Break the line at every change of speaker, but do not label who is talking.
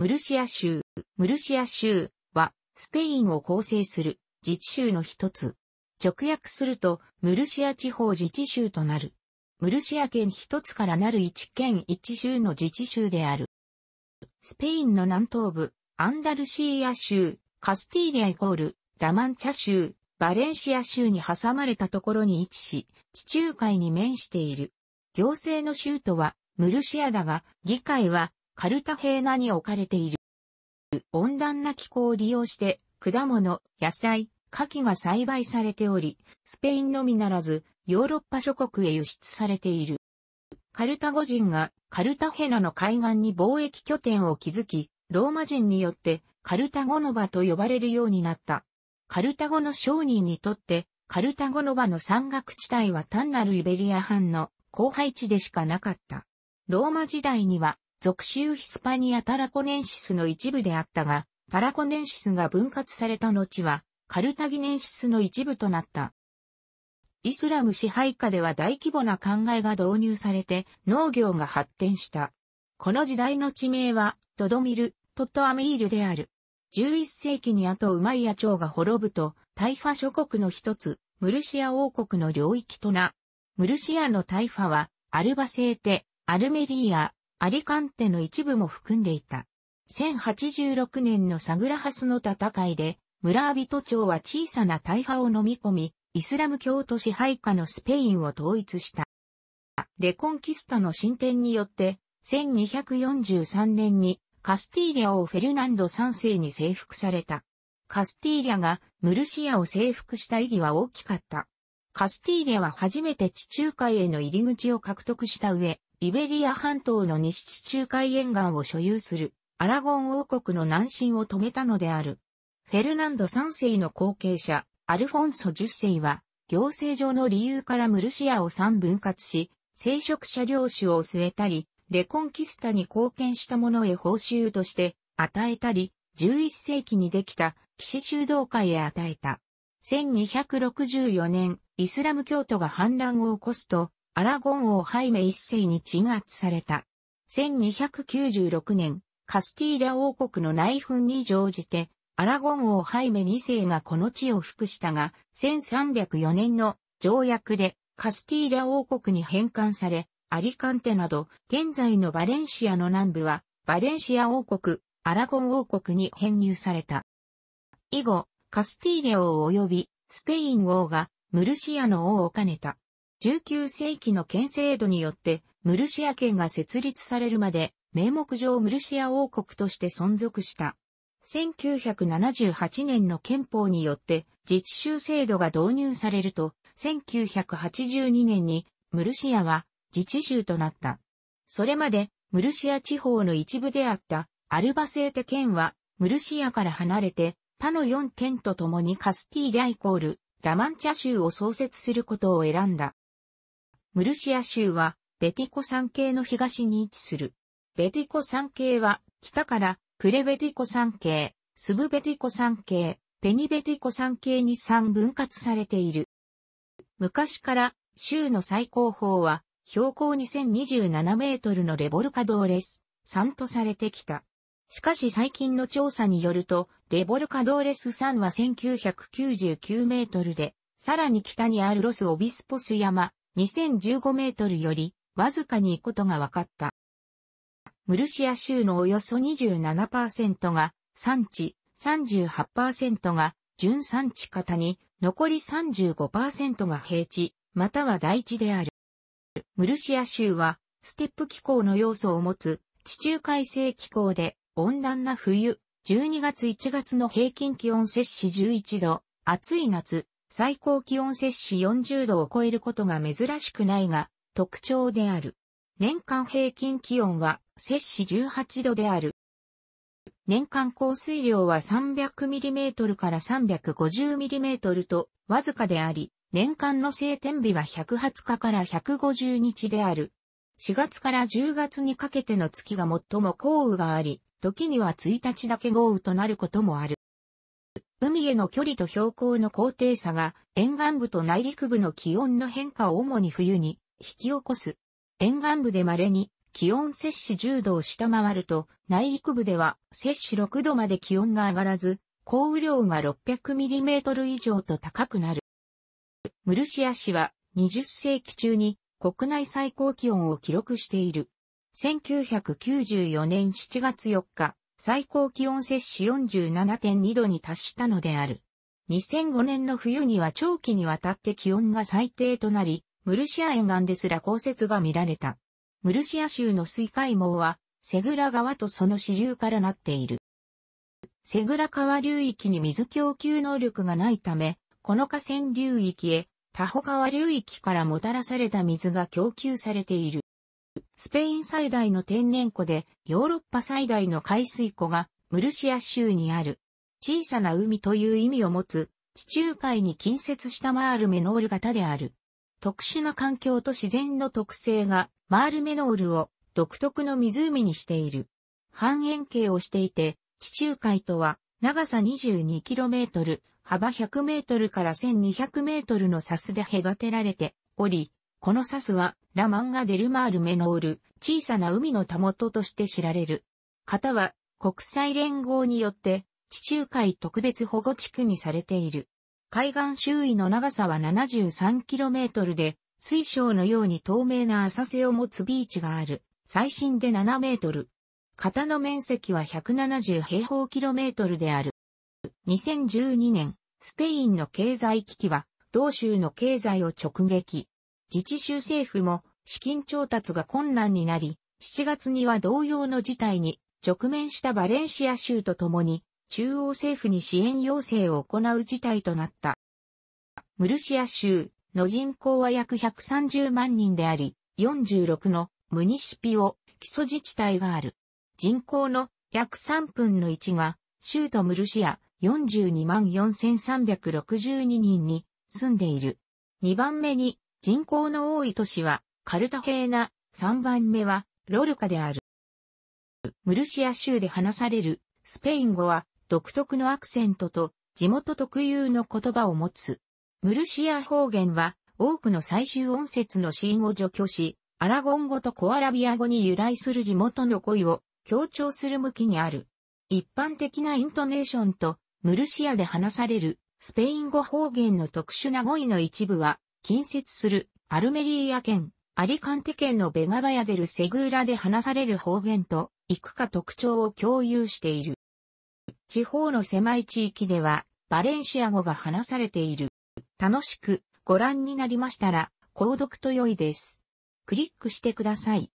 ムルシア州。ムルシア州は、スペインを構成する自治州の一つ。直訳すると、ムルシア地方自治州となる。ムルシア県一つからなる一県一州の自治州である。スペインの南東部、アンダルシーア州、カスティーリアイコール、ラマンチャ州、バレンシア州に挟まれたところに位置し、地中海に面している。行政の州都は、ムルシアだが、議会はカルタヘーナに置かれている。温暖な気候を利用して、果物、野菜、牡蠣が栽培されており、スペインのみならず、ヨーロッパ諸国へ輸出されている。カルタゴ人がカルタヘナの海岸に貿易拠点を築き、ローマ人によってカルタゴノバと呼ばれるようになった。カルタゴの商人にとって、カルタゴノバの山岳地帯は単なるイベリア藩の荒廃地でしかなかった。ローマ時代には属州ヒスパニア・パラコネンシスの一部であったが、パラコネンシスが分割された後は、カルタギネンシスの一部となった。イスラム支配下では大規模な考えが導入されて農業が発展した。この時代の地名は、トドミル、トットアミールである。11世紀に後ウマイヤ朝が滅ぶと、タイファ諸国の一つ、ムルシア王国の領域とな。ムルシアのタイファは、アルバセーテ、アルメリーア、アリカンテの一部も含んでいた。1086年のサグラハスの戦いで、村人町は小さな大破を飲み込み、イスラム教徒支配下のスペインを統一した。レコンキスタの進展によって、1243年にカスティーリアをフェルナンド3世に征服された。カスティーリアがムルシアを征服した意義は大きかった。カスティーリアは初めて地中海への入り口を獲得した上、イベリア半島の西地中海沿岸を所有するアラゴン王国の南進を止めたのである。フェルナンド3世の後継者、アルフォンソ10世は、行政上の理由からムルシアを三分割し、聖職者領主を据えたり、レコンキスタに貢献した者へ報酬として与えたり、11世紀にできた騎士修道会へ与えた。1264年、イスラム教徒が反乱を起こすと、アラゴン王ハイメ一世に鎮圧された。1296年、カスティーリャ王国の内紛に乗じて、アラゴン王ハイメ二世がこの地を服したが、1304年の条約でカスティーリャ王国に返還され、アリカンテなど、現在のバレンシアの南部は、バレンシア王国、アラゴン王国に編入された。以後、カスティーレ王及びスペイン王がムルシアの王を兼ねた19世紀の県制度によって、ムルシア県が設立されるまで、名目上ムルシア王国として存続した。1978年の憲法によって自治州制度が導入されると、1982年にムルシアは自治州となった。それまでムルシア地方の一部であったアルバセーテ県はムルシアから離れて他の4県と共にカスティーリャイコールラマンチャ州を創設することを選んだ。ムルシア州は、ベティコ山系の東に位置する。ベティコ山系は、北から、プレベティコ山系、スブベティコ山系、ペニベティコ山系に3分割されている。昔から、州の最高峰は、標高2027メートルのレボルカドーレス、3とされてきた。しかし最近の調査によると、レボルカドーレス3は1999メートルで、さらに北にあるロスオビスポス山、2015メートルよりわずかにことが分かった。ムルシア州のおよそ27%が産地、38%が純産地型に、残り35%が平地、または大地である。ムルシア州は、ステップ気候の要素を持つ、地中海性気候で、温暖な冬、12月1月の平均気温摂氏11度、暑い夏、最高気温摂氏40度を超えることが珍しくないが、特徴である。年間平均気温は摂氏18度である。年間降水量は 300mm から 350mm とわずかであり、年間の晴天日は120日から150日である。4月から10月にかけての月が最も降雨があり、時には1日だけ豪雨となることもある。海への距離と標高の高低差が沿岸部と内陸部の気温の変化を主に冬に引き起こす。沿岸部で稀に気温摂氏10度を下回ると、内陸部では摂氏6度まで気温が上がらず、降雨量が 600mm 以上と高くなる。ムルシア市は20世紀中に国内最高気温を記録している。1994年7月4日、最高気温摂取47.2度に達したのである。2005年の冬には長期にわたって気温が最低となり、ムルシア沿岸ですら降雪が見られた。ムルシア州の水海網は、セグラ川とその支流からなっている。セグラ川流域に水供給能力がないため、この河川流域へ、タホ川流域からもたらされた水が供給されている。スペイン最大の天然湖で、ヨーロッパ最大の海水湖が、ムルシア州にある。小さな海という意味を持つ、地中海に近接したマールメノール型である。特殊な環境と自然の特性が、マールメノールを独特の湖にしている。半円形をしていて、地中海とは、長さ 22km、幅 100m から 1200m のサスで隔てられており、このサスはラ・マンガ・デルマール・メノール、小さな海のたもととして知られる。方は、国際連合によって、地中海特別保護地区にされている。海岸周囲の長さは 73km で、水晶のように透明な浅瀬を持つビーチがある。最新で7メートル。型の面積は170平方キロメートルである。2012年、スペインの経済危機は、同州の経済を直撃。自治州政府も資金調達が困難になり、7月には同様の事態に直面したバレンシア州と共に、中央政府に支援要請を行う事態となった。ムルシア州の人口は約130万人であり、46のムニシピオ、基礎自治体がある。人口の約3分の1が、州都ムルシア42万4362人に住んでいる。2番目に人口の多い都市はカルタヘーナ、3番目はロルカである。ムルシア州で話されるスペイン語は独特のアクセントと地元特有の言葉を持つ。ムルシア方言は多くの最終音節のシーンを除去し、アラゴン語とコアラビア語に由来する地元の語彙を強調する向きにある。一般的なイントネーションとムルシアで話されるスペイン語方言の特殊な語彙の一部は近接するアルメリーア県、アリカンテ県のベガバヤデルセグーラで話される方言と、いくか特徴を共有している。地方の狭い地域では、バレンシア語が話されている。楽しくご覧になりましたら、購読と良いです。クリックしてください。